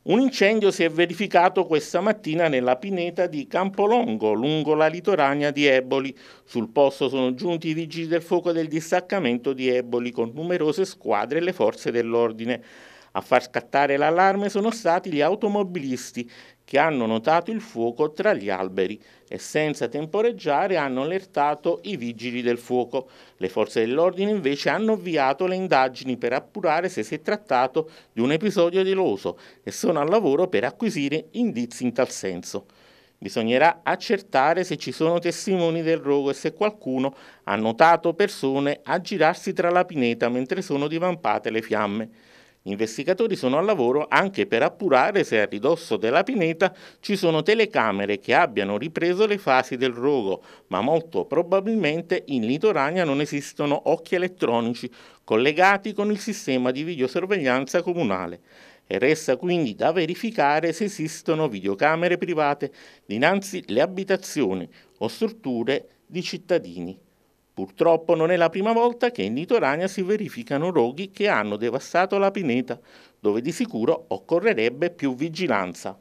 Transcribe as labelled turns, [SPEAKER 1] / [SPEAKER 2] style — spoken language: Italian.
[SPEAKER 1] Un incendio si è verificato questa mattina nella pineta di Campolongo, lungo la litoranea di Eboli. Sul posto sono giunti i vigili del fuoco del distaccamento di Eboli con numerose squadre e le forze dell'ordine. A far scattare l'allarme sono stati gli automobilisti che hanno notato il fuoco tra gli alberi e senza temporeggiare hanno allertato i vigili del fuoco. Le forze dell'ordine invece hanno avviato le indagini per appurare se si è trattato di un episodio deloso e sono al lavoro per acquisire indizi in tal senso. Bisognerà accertare se ci sono testimoni del rogo e se qualcuno ha notato persone aggirarsi tra la pineta mentre sono divampate le fiamme. Gli investigatori sono al lavoro anche per appurare se a ridosso della pineta ci sono telecamere che abbiano ripreso le fasi del rogo, ma molto probabilmente in Litorania non esistono occhi elettronici collegati con il sistema di videosorveglianza comunale e resta quindi da verificare se esistono videocamere private dinanzi le abitazioni o strutture di cittadini. Purtroppo non è la prima volta che in Litorania si verificano roghi che hanno devastato la pineta, dove di sicuro occorrerebbe più vigilanza.